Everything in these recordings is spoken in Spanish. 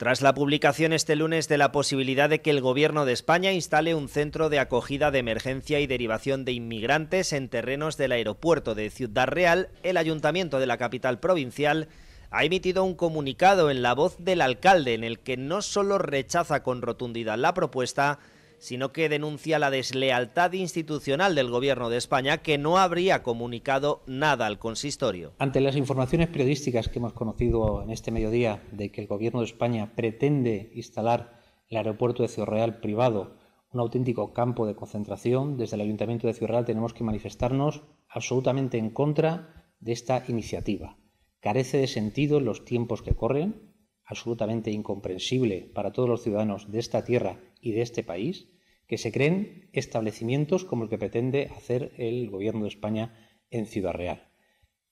Tras la publicación este lunes de la posibilidad de que el Gobierno de España instale un centro de acogida de emergencia y derivación de inmigrantes en terrenos del aeropuerto de Ciudad Real, el Ayuntamiento de la capital provincial ha emitido un comunicado en la voz del alcalde en el que no solo rechaza con rotundidad la propuesta, sino que denuncia la deslealtad institucional del Gobierno de España que no habría comunicado nada al consistorio. Ante las informaciones periodísticas que hemos conocido en este mediodía de que el Gobierno de España pretende instalar el aeropuerto de Ciudad Real privado, un auténtico campo de concentración, desde el Ayuntamiento de Ciudad Real tenemos que manifestarnos absolutamente en contra de esta iniciativa. Carece de sentido los tiempos que corren, absolutamente incomprensible para todos los ciudadanos de esta tierra y de este país, que se creen establecimientos como el que pretende hacer el gobierno de España en Ciudad Real.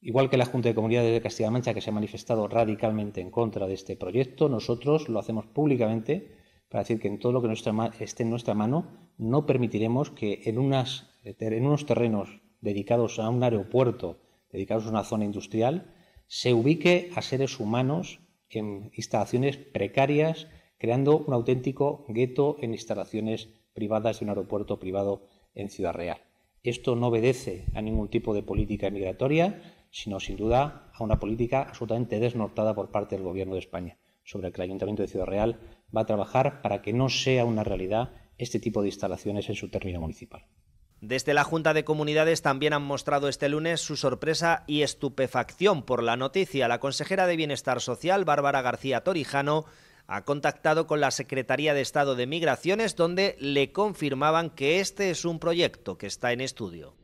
Igual que la Junta de Comunidades de castilla Mancha, que se ha manifestado radicalmente en contra de este proyecto, nosotros lo hacemos públicamente para decir que en todo lo que esté en nuestra mano no permitiremos que en unos terrenos dedicados a un aeropuerto, dedicados a una zona industrial, se ubique a seres humanos en instalaciones precarias, creando un auténtico gueto en instalaciones privadas de un aeropuerto privado en Ciudad Real. Esto no obedece a ningún tipo de política migratoria, sino sin duda a una política absolutamente desnortada por parte del Gobierno de España, sobre el que el Ayuntamiento de Ciudad Real va a trabajar para que no sea una realidad este tipo de instalaciones en su término municipal. Desde la Junta de Comunidades también han mostrado este lunes su sorpresa y estupefacción por la noticia. La consejera de Bienestar Social, Bárbara García Torijano, ha contactado con la Secretaría de Estado de Migraciones donde le confirmaban que este es un proyecto que está en estudio.